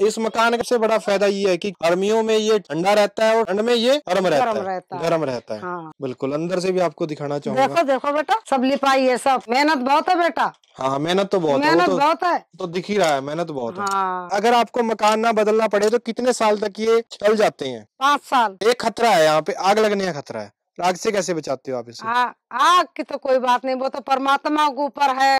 इस मकान से बड़ा फायदा ये है कि गर्मियों में ये ठंडा रहता है और ठंड में ये गर्म रहता, रहता, रहता है गर्म रहता है हाँ। बिल्कुल अंदर से भी आपको दिखाना चाहूंगा देखो देखो बेटा सब लिपाई है सब मेहनत बहुत है बेटा हाँ मेहनत तो बहुत मेहनत तो, बहुत है तो दिख ही रहा है मेहनत बहुत हाँ। है अगर आपको मकान ना बदलना पड़े तो कितने साल तक ये चल जाते हैं पाँच साल एक खतरा है यहाँ पे आग लगने का खतरा है आग से कैसे बचाते हो आप इसे हाँ, आग की तो कोई बात नहीं वो तो परमात्मा के ऊपर है